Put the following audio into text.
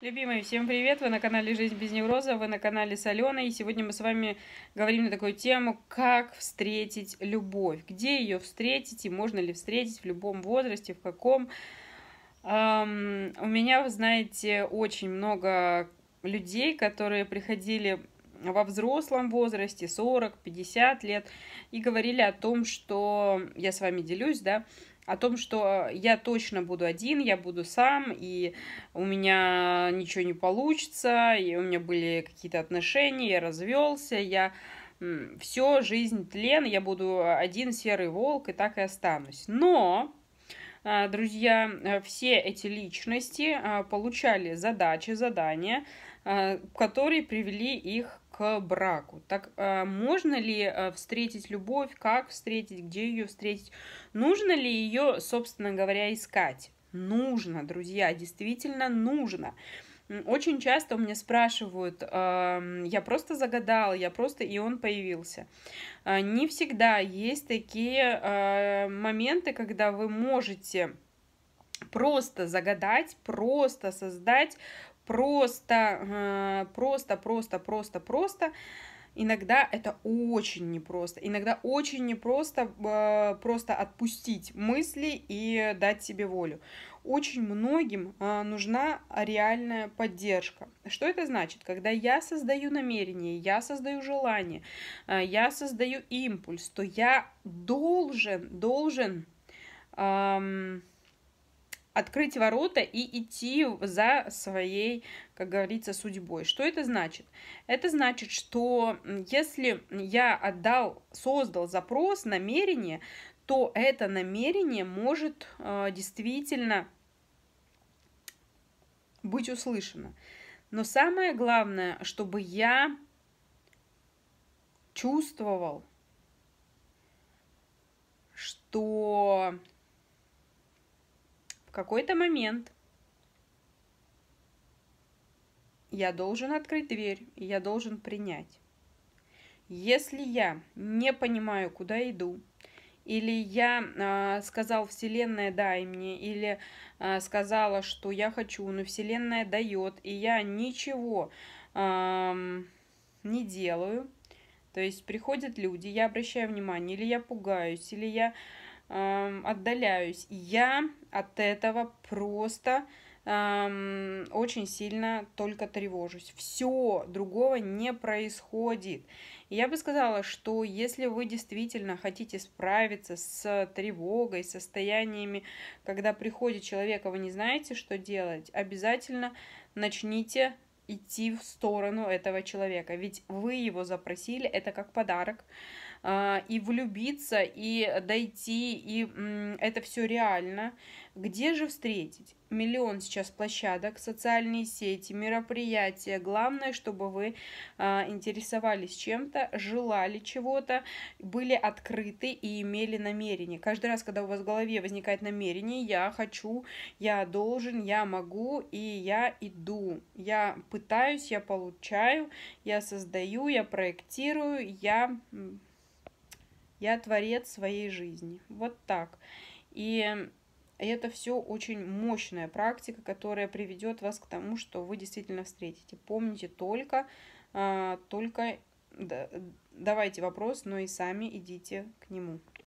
Любимые, всем привет! Вы на канале «Жизнь без невроза», вы на канале с Аленой. И сегодня мы с вами говорим на такую тему, как встретить любовь. Где ее встретить и можно ли встретить в любом возрасте, в каком. Эм, у меня, вы знаете, очень много людей, которые приходили во взрослом возрасте, 40-50 лет, и говорили о том, что я с вами делюсь, да, о том, что я точно буду один, я буду сам, и у меня ничего не получится, и у меня были какие-то отношения, я развелся, я все, жизнь тлен, я буду один серый волк, и так и останусь. Но а, друзья, э, все эти личности а, получали задачи, задания, а, которые привели их к браку. Так э, можно ли э, встретить любовь, как встретить, где ее встретить, нужно ли ее, собственно говоря, искать? Нужно, друзья, действительно нужно. Очень часто у меня спрашивают, эм, я просто загадал, я просто, и он появился. Э, не всегда есть такие моменты, когда вы можете просто загадать, просто создать, просто, просто, просто, просто, просто. Иногда это очень непросто. Иногда очень непросто а, просто отпустить мысли и дать себе волю. Очень многим а, нужна реальная поддержка. Что это значит? Когда я создаю намерение, я создаю желание, а, я создаю импульс, то я должен, должен... Эм, открыть ворота и идти за своей, как говорится, судьбой. Что это значит? Это значит, что если я отдал, создал запрос, намерение, то это намерение может э, действительно быть услышано. Но самое главное, чтобы я чувствовал, что в какой-то момент я должен открыть дверь, и я должен принять. Если я не понимаю, куда иду, или я э, сказал Вселенная дай мне, или э, сказала, что я хочу, но Вселенная дает, и я ничего э, не делаю. То есть приходят люди, я обращаю внимание, или я пугаюсь, или я отдаляюсь. Я от этого просто очень сильно только тревожусь. Все другого не происходит. Я бы сказала, что если вы действительно хотите справиться с тревогой, состояниями, когда приходит человек, а вы не знаете, что делать, обязательно начните идти в сторону этого человека. Ведь вы его запросили, это как подарок. А, и влюбиться, и дойти, и это все реально. Где же встретить? Миллион сейчас площадок, социальные сети, мероприятия. Главное, чтобы вы а, интересовались чем-то, желали чего-то, были открыты и имели намерение. Каждый раз, когда у вас в голове возникает намерение, я хочу, я должен, я могу, и я иду. Я пытаюсь пытаюсь, я получаю, я создаю, я проектирую, я, я творец своей жизни. Вот так. И это все очень мощная практика, которая приведет вас к тому, что вы действительно встретите. Помните только, а, только давайте вопрос, но и сами идите к нему.